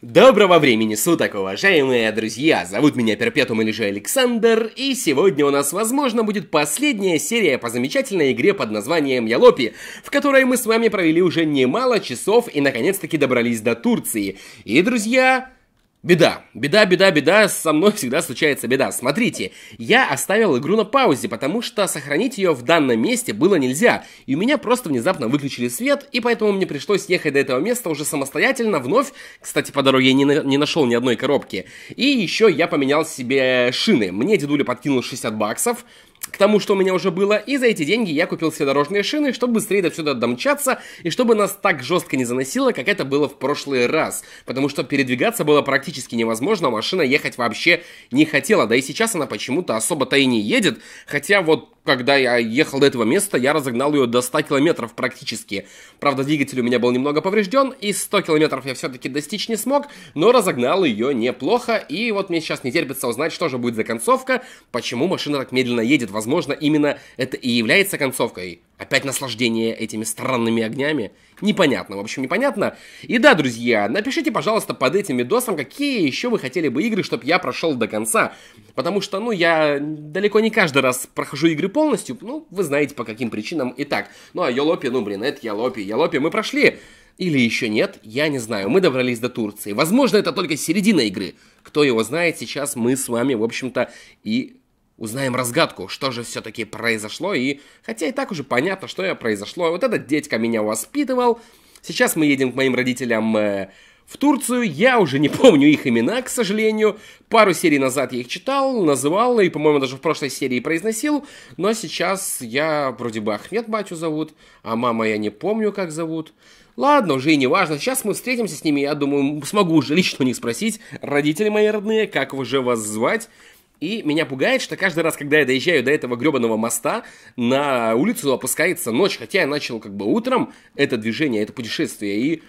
Доброго времени суток, уважаемые друзья! Зовут меня Перпетум или же Александр, и сегодня у нас, возможно, будет последняя серия по замечательной игре под названием Ялопи, в которой мы с вами провели уже немало часов и наконец-таки добрались до Турции. И, друзья, Беда, беда, беда, беда, со мной всегда случается беда. Смотрите, я оставил игру на паузе, потому что сохранить ее в данном месте было нельзя, и у меня просто внезапно выключили свет, и поэтому мне пришлось ехать до этого места уже самостоятельно, вновь, кстати, по дороге я не, на, не нашел ни одной коробки. И еще я поменял себе шины, мне дедуля подкинул 60 баксов, к тому, что у меня уже было, и за эти деньги я купил все дорожные шины, чтобы быстрее до сюда домчаться, и чтобы нас так жестко не заносило, как это было в прошлый раз, потому что передвигаться было практически невозможно, а машина ехать вообще не хотела, да и сейчас она почему-то особо-то и не едет, хотя вот когда я ехал до этого места, я разогнал ее до 100 километров практически. Правда, двигатель у меня был немного поврежден, и 100 километров я все-таки достичь не смог, но разогнал ее неплохо, и вот мне сейчас не терпится узнать, что же будет за концовка, почему машина так медленно едет, возможно, именно это и является концовкой. Опять наслаждение этими странными огнями? Непонятно, в общем, непонятно. И да, друзья, напишите, пожалуйста, под этим видосом, какие еще вы хотели бы игры, чтобы я прошел до конца. Потому что, ну, я далеко не каждый раз прохожу игры полностью, ну, вы знаете по каким причинам и так. Ну, а Йолопи, ну, блин, это Йолопи, Йолопи мы прошли. Или еще нет, я не знаю, мы добрались до Турции. Возможно, это только середина игры. Кто его знает, сейчас мы с вами, в общем-то, и узнаем разгадку, что же все-таки произошло. И хотя и так уже понятно, что произошло. Вот этот дедька меня воспитывал. Сейчас мы едем к моим родителям э, в Турцию я уже не помню их имена, к сожалению. Пару серий назад я их читал, называл и, по-моему, даже в прошлой серии произносил. Но сейчас я вроде бы Ахмед батю зовут, а мама я не помню, как зовут. Ладно, уже и не важно. Сейчас мы встретимся с ними, я думаю, смогу уже лично у них спросить. Родители мои родные, как уже вас звать? И меня пугает, что каждый раз, когда я доезжаю до этого гребаного моста, на улицу опускается ночь. Хотя я начал как бы утром это движение, это путешествие, и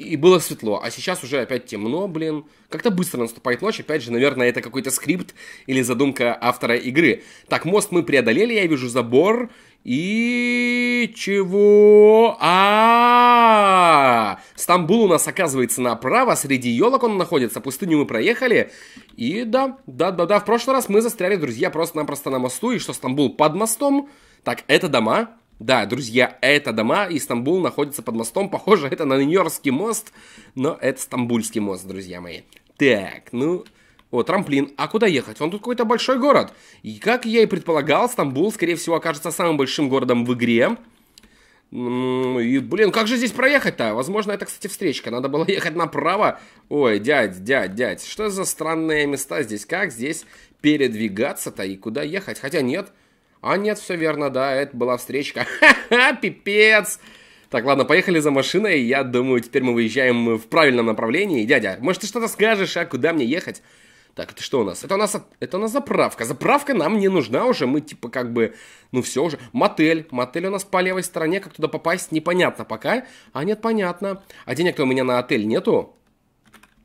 и было светло, а сейчас уже опять темно, блин. Как-то быстро наступает ночь, опять же, наверное, это какой-то скрипт или задумка автора игры. Так, мост мы преодолели, я вижу забор, и... чего? А, -а, а Стамбул у нас оказывается направо, среди елок он находится, пустыню мы проехали. И да, да-да-да, в прошлый раз мы застряли, друзья, просто-напросто на мосту, и что Стамбул под мостом? Так, это дома, да, друзья, это дома, и Стамбул находится под мостом. Похоже, это на Нью-Йоркский мост, но это Стамбульский мост, друзья мои. Так, ну... О, трамплин. А куда ехать? Он тут какой-то большой город. И как я и предполагал, Стамбул, скорее всего, окажется самым большим городом в игре. И, блин, как же здесь проехать-то? Возможно, это, кстати, встречка. Надо было ехать направо. Ой, дядь, дядь, дядь. Что за странные места здесь? Как здесь передвигаться-то и куда ехать? Хотя нет, а нет, все верно, да, это была встречка. Ха-ха, пипец! Так, ладно, поехали за машиной. Я думаю, теперь мы выезжаем в правильном направлении. Дядя, может, ты что-то скажешь, а куда мне ехать? Так, это что у нас? Это у нас, это у нас заправка. Заправка нам не нужна уже. Мы типа как бы, ну все уже. Мотель. Мотель у нас по левой стороне. Как туда попасть, непонятно пока. А нет, понятно. А денег-то у меня на отель нету.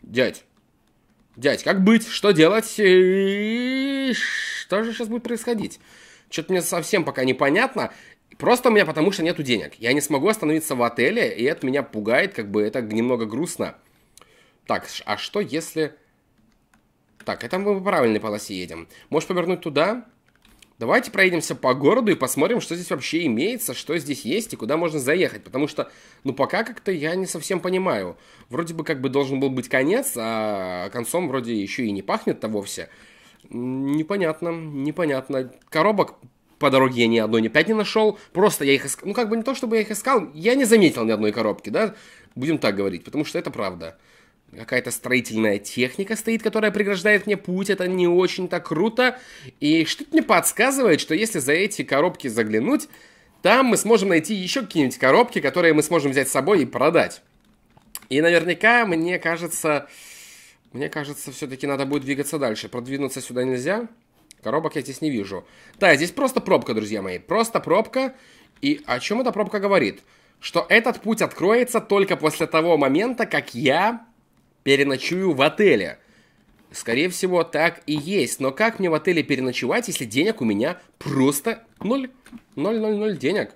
Дядь. Дядь, как быть? Что делать? И... Что же сейчас будет происходить? Что-то мне совсем пока непонятно. Просто у меня потому что нету денег. Я не смогу остановиться в отеле, и это меня пугает, как бы это немного грустно. Так, а что если... Так, это мы по правильной полосе едем. Можешь повернуть туда? Давайте проедемся по городу и посмотрим, что здесь вообще имеется, что здесь есть и куда можно заехать. Потому что, ну, пока как-то я не совсем понимаю. Вроде бы как бы должен был быть конец, а концом вроде еще и не пахнет-то вовсе. Непонятно, непонятно. Коробок по дороге я ни одной ни пять не нашел. Просто я их искал. Ну, как бы не то, чтобы я их искал, я не заметил ни одной коробки, да? Будем так говорить, потому что это правда. Какая-то строительная техника стоит, которая преграждает мне путь. Это не очень-то круто. И что-то мне подсказывает, что если за эти коробки заглянуть, там мы сможем найти еще какие-нибудь коробки, которые мы сможем взять с собой и продать. И наверняка, мне кажется, мне кажется, все-таки надо будет двигаться дальше. Продвинуться сюда нельзя. Коробок я здесь не вижу. Да, здесь просто пробка, друзья мои. Просто пробка. И о чем эта пробка говорит? Что этот путь откроется только после того момента, как я переночую в отеле. Скорее всего, так и есть. Но как мне в отеле переночевать, если денег у меня просто ноль? Ноль, ноль, ноль денег.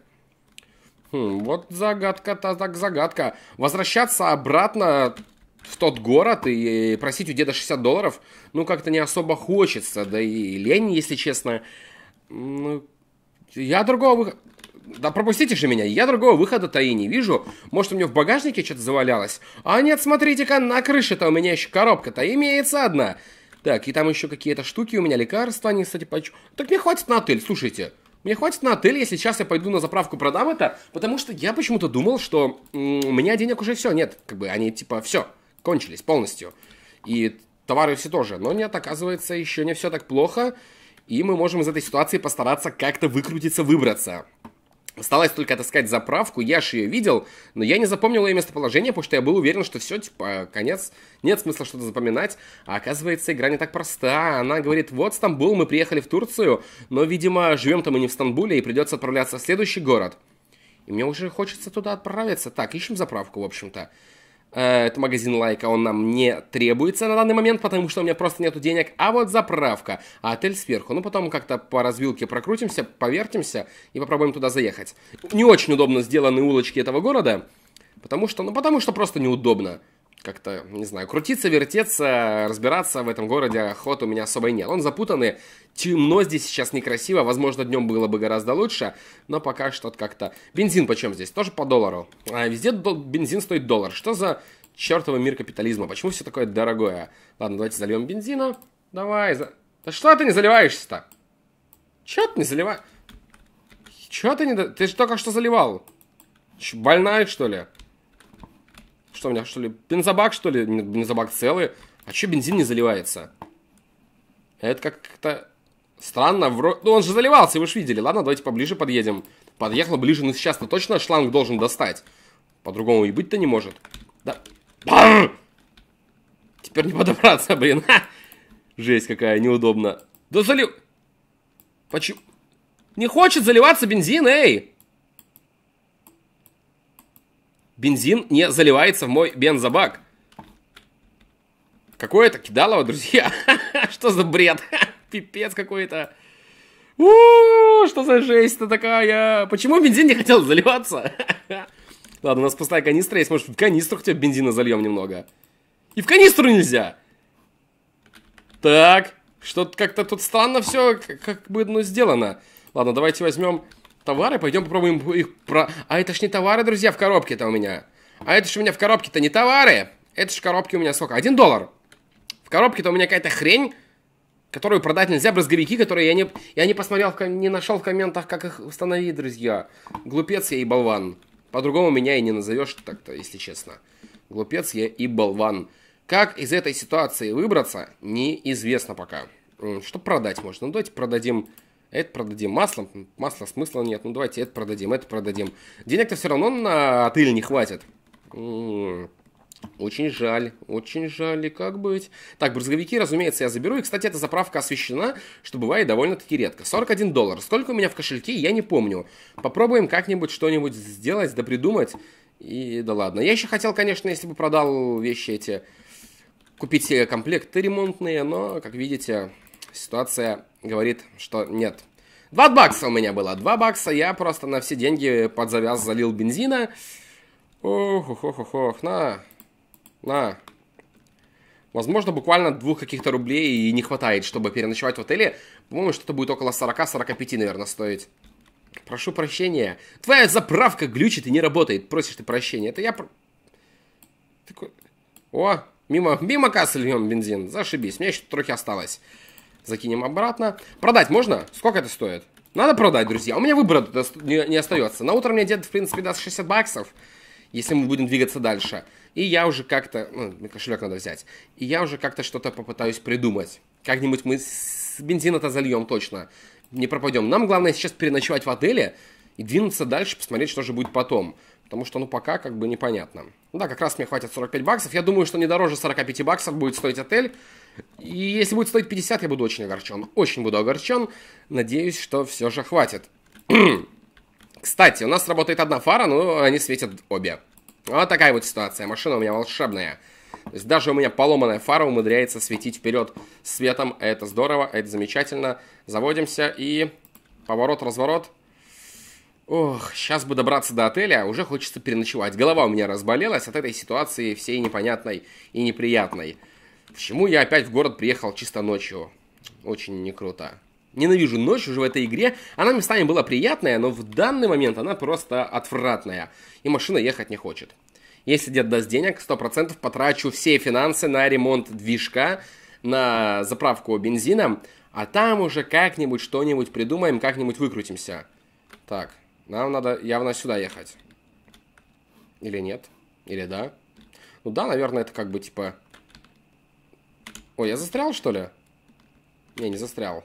Хм, вот загадка-то так загадка. Возвращаться обратно в тот город и просить у деда 60 долларов, ну, как-то не особо хочется, да и лень, если честно. Ну, я другого выхода... Да пропустите же меня, я другого выхода-то и не вижу. Может, у меня в багажнике что-то завалялось? А нет, смотрите-ка, на крыше-то у меня еще коробка-то имеется одна. Так, и там еще какие-то штуки у меня, лекарства, они, кстати, поч... Так мне хватит на отель, слушайте. Мне хватит на отель, если сейчас я пойду на заправку продам это, потому что я почему-то думал, что у меня денег уже все нет, как бы они типа все кончились полностью. И товары все тоже. Но нет, оказывается, еще не все так плохо. И мы можем из этой ситуации постараться как-то выкрутиться, выбраться. Осталось только отыскать заправку, я же ее видел, но я не запомнил ее местоположение, потому что я был уверен, что все, типа, конец, нет смысла что-то запоминать. А оказывается, игра не так проста. Она говорит, вот Стамбул, мы приехали в Турцию, но, видимо, живем-то мы не в Стамбуле, и придется отправляться в следующий город. И мне уже хочется туда отправиться. Так, ищем заправку, в общем-то. Э, это магазин лайка, он нам не требуется на данный момент, потому что у меня просто нету денег. А вот заправка, отель сверху. Ну, потом как-то по развилке прокрутимся, повертимся и попробуем туда заехать. Не очень удобно сделаны улочки этого города, потому что, ну, потому что просто неудобно как-то, не знаю, крутиться, вертеться, разбираться в этом городе а охот у меня особой нет. Он запутанный, темно здесь сейчас некрасиво, возможно, днем было бы гораздо лучше, но пока что как-то... Бензин почем здесь? Тоже по доллару. А, везде до... бензин стоит доллар. Что за чертовый мир капитализма? Почему все такое дорогое? Ладно, давайте зальем бензина. Давай, за... Да что ты не заливаешься-то? Че ты не заливаешь? Че ты не... Ты же только что заливал. Ч больная, что ли? Что у меня, что ли, бензобак, что ли? Бензобак целый. А че бензин не заливается? Это как-то странно. Вро... Ну, он же заливался, вы же видели. Ладно, давайте поближе подъедем. Подъехал ближе, но ну, сейчас-то точно шланг должен достать. По-другому и быть-то не может. Да... Бар! Теперь не подобраться, блин. Ха! Жесть какая, неудобно. Да залив... Почему? Не хочет заливаться бензин, эй! бензин не заливается в мой бензобак. какое это кидалово, друзья. Что за бред? Пипец какой-то. Что за жесть-то такая? Почему бензин не хотел заливаться? Ладно, у нас пустая канистра есть. Может, в канистру хотя бы бензина зальем немного? И в канистру нельзя! Так, что-то как-то тут странно все, как, как бы, ну, сделано. Ладно, давайте возьмем товары, пойдем попробуем их про... А это ж не товары, друзья, в коробке-то у меня. А это ж у меня в коробке-то не товары. Это ж в коробке у меня сколько? Один доллар. В коробке-то у меня какая-то хрень, которую продать нельзя, брызговики, которые я не, я не посмотрел, не нашел в комментах, как их установить, друзья. Глупец я и болван. По-другому меня и не назовешь так-то, если честно. Глупец я и болван. Как из этой ситуации выбраться, неизвестно пока. Что продать можно? Ну, давайте продадим это продадим маслом, масла смысла нет, ну давайте это продадим, это продадим. Денег-то все равно на отель не хватит. Очень жаль, очень жаль, и как быть? Так, брызговики, разумеется, я заберу. И, кстати, эта заправка освещена, что бывает довольно-таки редко. 41 доллар. Сколько у меня в кошельке, я не помню. Попробуем как-нибудь что-нибудь сделать, да придумать. И да ладно. Я еще хотел, конечно, если бы продал вещи эти, купить себе комплекты ремонтные, но, как видите, ситуация говорит, что нет. Два бакса у меня было. два бакса я просто на все деньги под завяз залил бензина. Ох, ох, ох, ох, ох, на. На. Возможно, буквально двух каких-то рублей и не хватает, чтобы переночевать в отеле. По-моему, что-то будет около 40-45, наверное, стоить. Прошу прощения. Твоя заправка глючит и не работает. Просишь ты прощения. Это я... Такой... О, мимо, мимо кассы льем бензин. Зашибись. У меня еще трохи осталось. Закинем обратно. Продать можно? Сколько это стоит? Надо продать, друзья. У меня выбора не, остается. На утро мне дед, в принципе, даст 60 баксов, если мы будем двигаться дальше. И я уже как-то... Ну, кошелек надо взять. И я уже как-то что-то попытаюсь придумать. Как-нибудь мы с бензина-то зальем точно. Не пропадем. Нам главное сейчас переночевать в отеле и двинуться дальше, посмотреть, что же будет потом. Потому что, ну, пока как бы непонятно. Ну, да, как раз мне хватит 45 баксов. Я думаю, что не дороже 45 баксов будет стоить отель. И если будет стоить 50, я буду очень огорчен. Очень буду огорчен. Надеюсь, что все же хватит. Кстати, у нас работает одна фара, но они светят обе. Вот такая вот ситуация. Машина у меня волшебная. То есть даже у меня поломанная фара умудряется светить вперед светом. Это здорово, это замечательно. Заводимся и поворот, разворот. Ох, сейчас бы добраться до отеля, а уже хочется переночевать. Голова у меня разболелась от этой ситуации всей непонятной и неприятной. Почему я опять в город приехал чисто ночью? Очень не круто. Ненавижу ночь уже в этой игре. Она местами была приятная, но в данный момент она просто отвратная. И машина ехать не хочет. Если дед даст денег, 100% потрачу все финансы на ремонт движка, на заправку бензина, а там уже как-нибудь что-нибудь придумаем, как-нибудь выкрутимся. Так, нам надо явно сюда ехать. Или нет? Или да? Ну да, наверное, это как бы типа Ой, я застрял, что ли? Не, не застрял.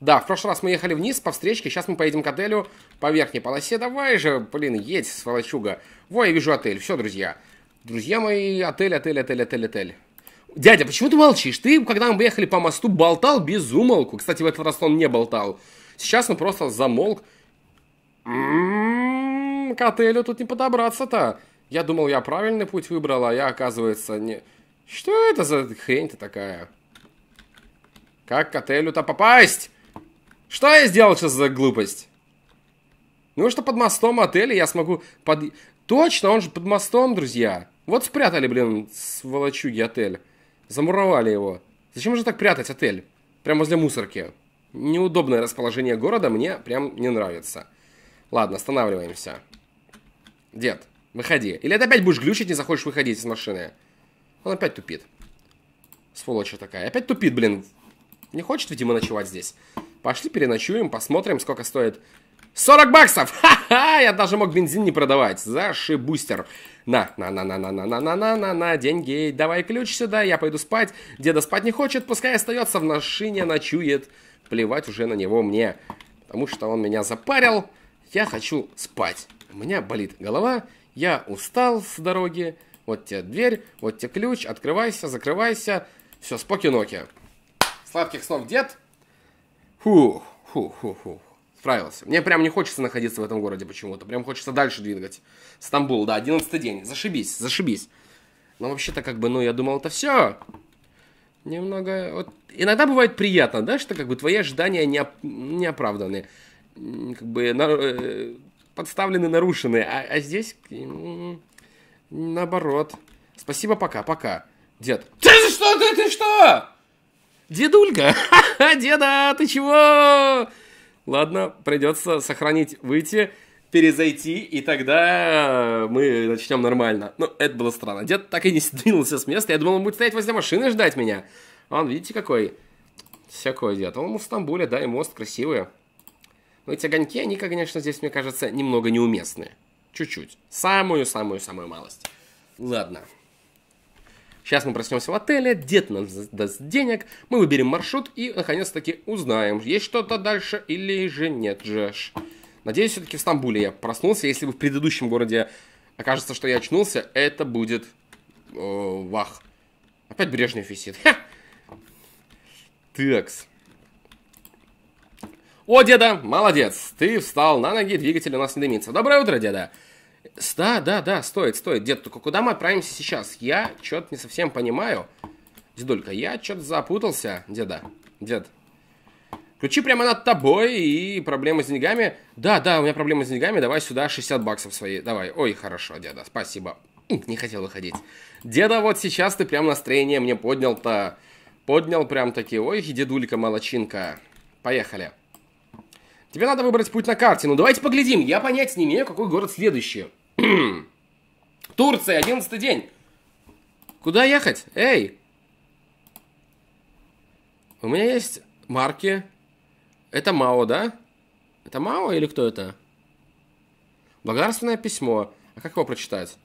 Да, в прошлый раз мы ехали вниз по встречке, сейчас мы поедем к отелю по верхней полосе. Давай же, блин, едь, сволочуга. Во, я вижу отель. Все, друзья. Друзья мои, отель, отель, отель, отель, отель. Дядя, почему ты молчишь? Ты, когда мы ехали по мосту, болтал без умолку. Кстати, в этот раз он не болтал. Сейчас он просто замолк. М -м -м, к отелю тут не подобраться-то. Я думал, я правильный путь выбрала, а я, оказывается, не... Что это за хрень-то такая? Как к отелю-то попасть? Что я сделал сейчас за глупость? Ну что под мостом отеля я смогу под... Точно, он же под мостом, друзья. Вот спрятали, блин, сволочуги отель. Замуровали его. Зачем же так прятать отель? Прямо возле мусорки. Неудобное расположение города мне прям не нравится. Ладно, останавливаемся. Дед, выходи. Или ты опять будешь глючить, не захочешь выходить из машины. Он опять тупит. Сволочь такая. Опять тупит, блин. Не хочет, видимо, ночевать здесь. Пошли переночуем, посмотрим, сколько стоит 40 баксов! Ха-ха! Я даже мог бензин не продавать. Зашибустер. На, на, на, на, на, на, на, на, на, на, на, деньги. Давай ключ сюда, я пойду спать. Деда спать не хочет, пускай остается в машине, ночует. Плевать уже на него мне. Потому что он меня запарил. Я хочу спать. У меня болит голова. Я устал с дороги. Вот тебе дверь, вот тебе ключ, открывайся, закрывайся. Все, споки-ноки. Сладких снов, дед. Фух, фух, фух, фух. Справился. Мне прям не хочется находиться в этом городе почему-то. Прям хочется дальше двигать. Стамбул, да, 11 день. Зашибись, зашибись. Но вообще-то как бы, ну, я думал, это все. Немного... Вот, иногда бывает приятно, да, что как бы твои ожидания не, оп... не оправданы. Как бы на... Э, подставлены, нарушены. А, а здесь... Наоборот. Спасибо, пока, пока. Дед. Ты что, ты, ты что? Дедулька! Деда, ты чего? Ладно, придется сохранить, выйти, перезайти, и тогда э, мы начнем нормально. Ну, это было странно. Дед так и не сдвинулся с места. Я думал, он будет стоять возле машины ждать меня. А он, видите, какой? Всякой дед. Он в Стамбуле, да, и мост красивый. Но эти огоньки, они, конечно, здесь, мне кажется, немного неуместные. Чуть-чуть. Самую-самую-самую малость. Ладно. Сейчас мы проснемся в отеле, дед нам даст денег, мы выберем маршрут и, наконец-таки, узнаем, есть что-то дальше или же нет Джеш. Надеюсь, все-таки в Стамбуле я проснулся. Если бы в предыдущем городе окажется, что я очнулся, это будет... О, вах. Опять Брежнев висит. Ха! Текс. О, деда, молодец. Ты встал на ноги, двигатель у нас не дымится. Доброе утро, деда. Да, да, да, стоит, стоит. Дед, только куда мы отправимся сейчас? Я что-то не совсем понимаю. Дедулька, я что-то запутался, деда. Дед, ключи прямо над тобой и проблемы с деньгами. Да, да, у меня проблемы с деньгами, давай сюда 60 баксов свои. Давай, ой, хорошо, деда, спасибо. Не хотел выходить. Деда, вот сейчас ты прям настроение мне поднял-то. Поднял прям такие, ой, дедулька, молочинка. Поехали. Тебе надо выбрать путь на карте. Ну, давайте поглядим. Я понять не имею, какой город следующий. Турция, одиннадцатый день. Куда ехать? Эй! У меня есть марки. Это Мао, да? Это Мао или кто это? Благодарственное письмо. А как его прочитать?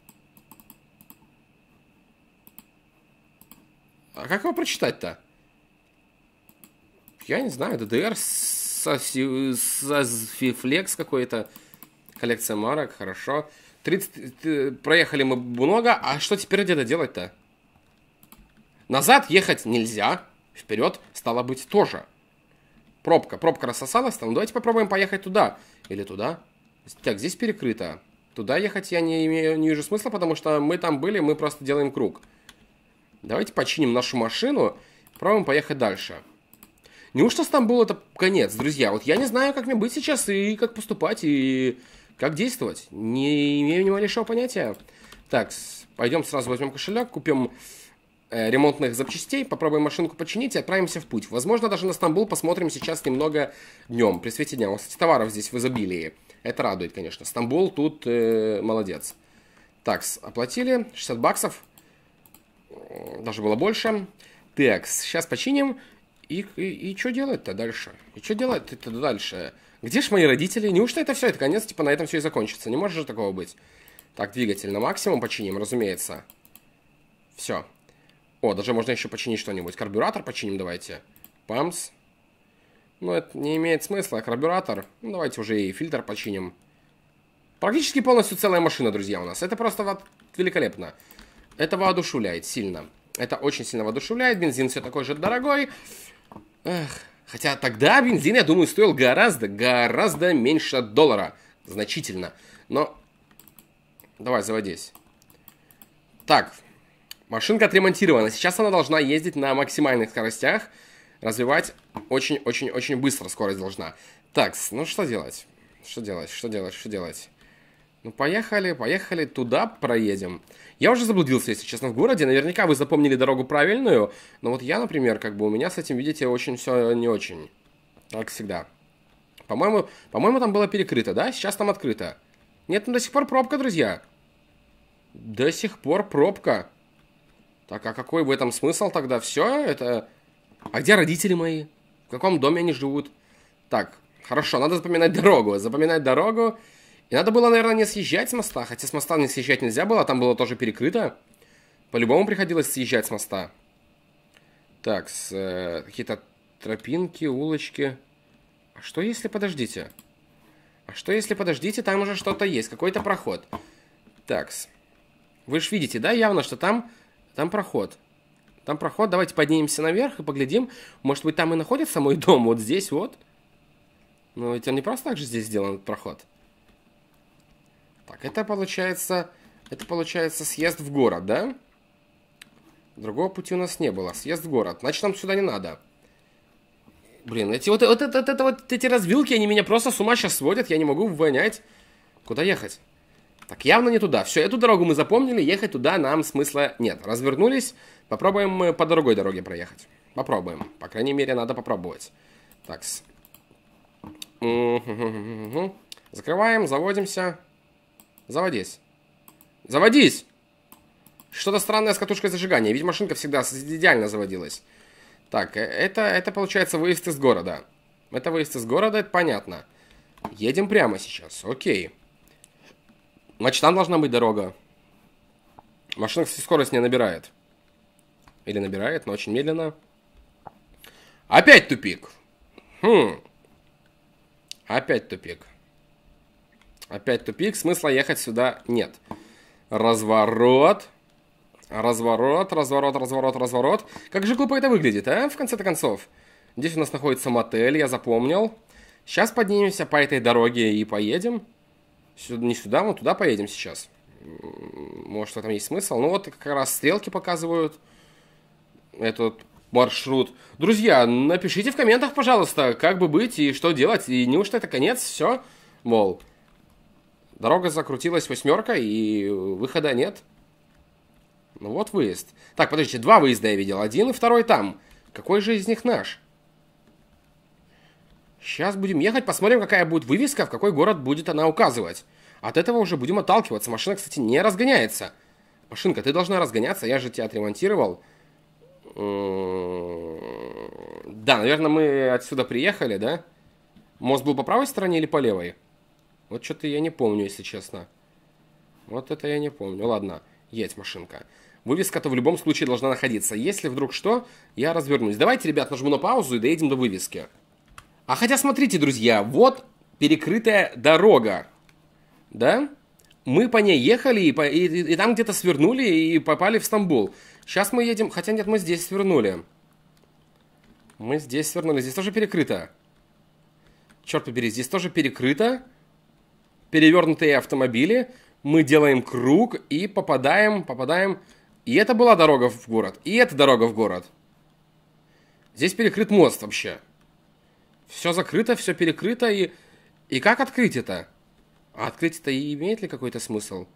А как его прочитать-то? Я не знаю, ДДР Сосифлекс какой-то. Коллекция марок, хорошо. 30, э, проехали мы много, а что теперь где-то делать-то? Назад ехать нельзя, вперед стало быть тоже. Пробка, пробка рассосалась там, ну, давайте попробуем поехать туда. Или туда. Так, здесь перекрыто. Туда ехать я не, имею, не вижу смысла, потому что мы там были, мы просто делаем круг. Давайте починим нашу машину, попробуем поехать Дальше. Неужто Стамбул это конец, друзья? Вот я не знаю, как мне быть сейчас и как поступать, и как действовать. Не имею ни малейшего понятия. Так, пойдем сразу возьмем кошелек, купим э, ремонтных запчастей, попробуем машинку починить и отправимся в путь. Возможно, даже на Стамбул посмотрим сейчас немного днем, при свете дня. У нас, кстати, товаров здесь в изобилии. Это радует, конечно. Стамбул тут э, молодец. Так, оплатили 60 баксов. Даже было больше. Так, сейчас починим. И, и, и что делать-то дальше? И что делать-то дальше? Где ж мои родители? Неужто это все? Это конец, типа, на этом все и закончится. Не может же такого быть. Так, двигатель на максимум починим, разумеется. Все. О, даже можно еще починить что-нибудь. Карбюратор починим давайте. Памс. Ну, это не имеет смысла. Карбюратор. Ну, давайте уже и фильтр починим. Практически полностью целая машина, друзья, у нас. Это просто вот великолепно. Это воодушевляет сильно. Это очень сильно воодушевляет. Бензин все такой же дорогой. Эх, хотя тогда бензин, я думаю, стоил гораздо, гораздо меньше доллара. Значительно. Но... Давай, заводись. Так, машинка отремонтирована. Сейчас она должна ездить на максимальных скоростях. Развивать очень-очень-очень быстро скорость должна. Так, ну что делать? Что делать? Что делать? Что делать? Ну, поехали, поехали, туда проедем. Я уже заблудился, если честно, в городе. Наверняка вы запомнили дорогу правильную. Но вот я, например, как бы у меня с этим, видите, очень все не очень. Как всегда. По-моему, по-моему, там было перекрыто, да? Сейчас там открыто. Нет, ну до сих пор пробка, друзья. До сих пор пробка. Так, а какой в этом смысл тогда? Все это... А где родители мои? В каком доме они живут? Так, хорошо, надо запоминать дорогу. Запоминать дорогу... И надо было, наверное, не съезжать с моста, хотя с моста не съезжать нельзя было, там было тоже перекрыто. По-любому приходилось съезжать с моста. Так, с, э, какие-то тропинки, улочки. А что если, подождите? А что если, подождите, там уже что-то есть, какой-то проход. Такс. Вы же видите, да, явно, что там, там проход. Там проход, давайте поднимемся наверх и поглядим. Может быть, там и находится мой дом, вот здесь вот. Но ведь он не просто так же здесь сделан, этот проход. Так, это получается... Это получается съезд в город, да? Другого пути у нас не было. Съезд в город. Значит, нам сюда не надо. Блин, эти вот, вот, это, это, вот эти развилки, они меня просто с ума сейчас сводят. Я не могу вонять. Куда ехать? Так, явно не туда. Все, эту дорогу мы запомнили. Ехать туда нам смысла нет. Развернулись. Попробуем мы по другой дороге проехать. Попробуем. По крайней мере, надо попробовать. Такс. Закрываем, заводимся. Заводись. Заводись! Что-то странное с катушкой зажигания. Ведь машинка всегда идеально заводилась. Так, э, это, это получается выезд из города. Это выезд из города, это понятно. Едем прямо сейчас, окей. Значит, там должна быть дорога. Машина, кстати, скорость не набирает. Или набирает, но очень медленно. Опять тупик. Хм. Опять тупик. Опять тупик, смысла ехать сюда нет. Разворот. Разворот, разворот, разворот, разворот. Как же глупо это выглядит, а, в конце-то концов. Здесь у нас находится мотель, я запомнил. Сейчас поднимемся по этой дороге и поедем. Сюда, не сюда, мы туда поедем сейчас. Может, в этом есть смысл. Ну вот, как раз стрелки показывают этот маршрут. Друзья, напишите в комментах, пожалуйста, как бы быть и что делать. И неужто это конец? Все? Мол, Дорога закрутилась восьмерка, и выхода нет. Ну вот выезд. Так, подождите, два выезда я видел. Один и второй там. Какой же из них наш? Сейчас будем ехать, посмотрим, какая будет вывеска, в какой город будет она указывать. От этого уже будем отталкиваться. Машина, кстати, не разгоняется. Машинка, ты должна разгоняться, я же тебя отремонтировал. Да, наверное, мы отсюда приехали, да? Мост был по правой стороне или по левой? Вот что-то я не помню, если честно. Вот это я не помню. Ладно, есть машинка. Вывеска-то в любом случае должна находиться. Если вдруг что, я развернусь. Давайте, ребят, нажму на паузу и доедем до вывески. А хотя, смотрите, друзья, вот перекрытая дорога. Да? Мы по ней ехали и, по, и, и, и там где-то свернули и попали в Стамбул. Сейчас мы едем... Хотя нет, мы здесь свернули. Мы здесь свернули. Здесь тоже перекрыто. Черт побери, здесь тоже перекрыто перевернутые автомобили, мы делаем круг и попадаем, попадаем. И это была дорога в город, и это дорога в город. Здесь перекрыт мост вообще. Все закрыто, все перекрыто, и... И как открыть это? А открыть это и имеет ли какой-то смысл?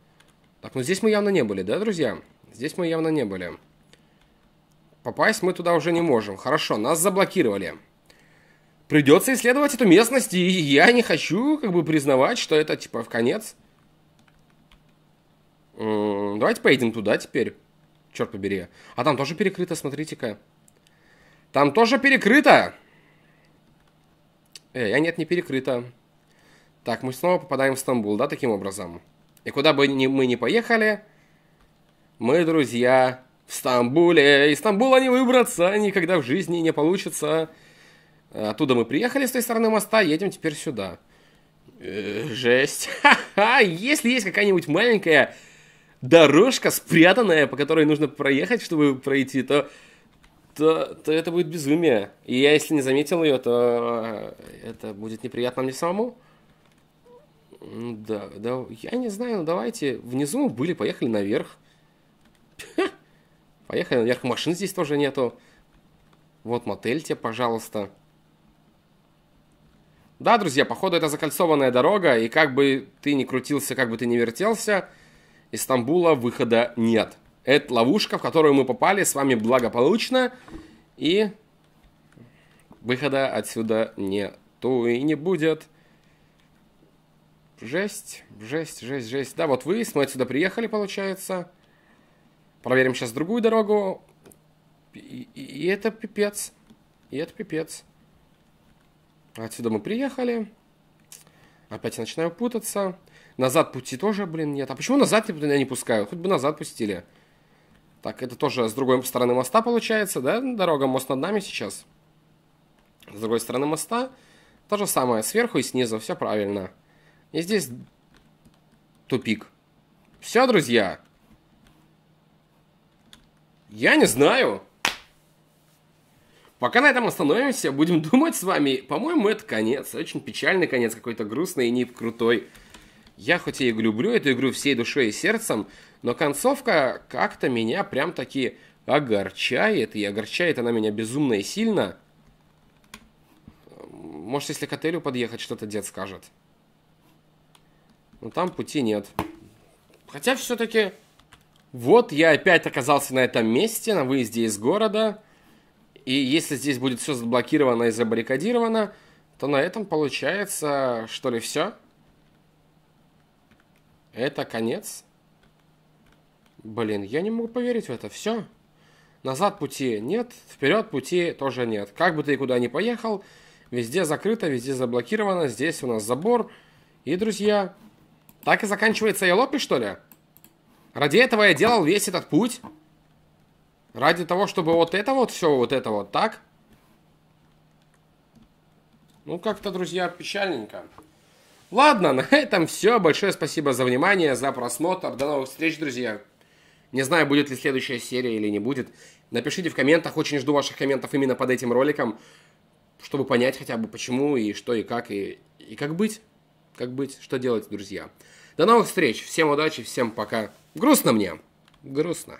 Так, ну здесь мы явно не были, да, друзья? Здесь мы явно не были. Попасть мы туда уже не можем. Хорошо, нас заблокировали. Придется исследовать эту местность, и я не хочу как бы признавать, что это типа в конец. М -м, давайте поедем туда теперь. Черт побери. А там тоже перекрыто, смотрите-ка. Там тоже перекрыто! Эй, а нет, не перекрыто. Так, мы снова попадаем в Стамбул, да, таким образом? И куда бы ни, мы ни поехали, мы, друзья, в Стамбуле. Из Стамбула не выбраться никогда в жизни не получится. Э, оттуда мы приехали с той стороны моста, едем теперь сюда. Э, жесть. Ха-ха, если есть какая-нибудь маленькая дорожка, спрятанная, по которой нужно проехать, чтобы пройти, то, то, то это будет безумие. И я, если не заметил ее, то э, это будет неприятно мне самому. Да, да, я не знаю, но ну, давайте. Внизу мы были, поехали наверх. поехали наверх, машин здесь тоже нету. Вот мотель тебе, пожалуйста. Да, друзья, походу это закольцованная дорога, и как бы ты ни крутился, как бы ты ни вертелся, из Стамбула выхода нет. Это ловушка, в которую мы попали с вами благополучно, и выхода отсюда нету и не будет. Жесть, жесть, жесть, жесть. Да, вот вы, мы отсюда приехали, получается. Проверим сейчас другую дорогу. И, и, и это пипец. И это пипец. Отсюда мы приехали. Опять я начинаю путаться. Назад пути тоже, блин, нет. А почему назад типа, я не пускаю? Хоть бы назад пустили. Так, это тоже с другой стороны моста получается, да? Дорога, мост над нами сейчас. С другой стороны моста. То же самое, сверху и снизу, все правильно. И здесь тупик. Все, друзья. Я не знаю. Пока на этом остановимся, будем думать с вами. По-моему, это конец. Очень печальный конец, какой-то грустный и не крутой. Я хоть и люблю эту игру всей душой и сердцем, но концовка как-то меня прям таки огорчает. И огорчает она меня безумно и сильно. Может, если к отелю подъехать, что-то дед скажет. Но там пути нет. Хотя все-таки... Вот я опять оказался на этом месте, на выезде из города. И если здесь будет все заблокировано и забаррикадировано, то на этом получается, что ли, все. Это конец. Блин, я не могу поверить в это. Все. Назад пути нет, вперед пути тоже нет. Как бы ты куда ни поехал, везде закрыто, везде заблокировано. Здесь у нас забор. И, друзья, так и заканчивается Елопи, что ли? Ради этого я делал весь этот путь. Ради того, чтобы вот это вот все, вот это вот так. Ну, как-то, друзья, печальненько. Ладно, на этом все. Большое спасибо за внимание, за просмотр. До новых встреч, друзья. Не знаю, будет ли следующая серия или не будет. Напишите в комментах. Очень жду ваших комментов именно под этим роликом, чтобы понять хотя бы почему и что и как, и, и как быть. Как быть, что делать, друзья. До новых встреч. Всем удачи, всем пока. Грустно мне. Грустно.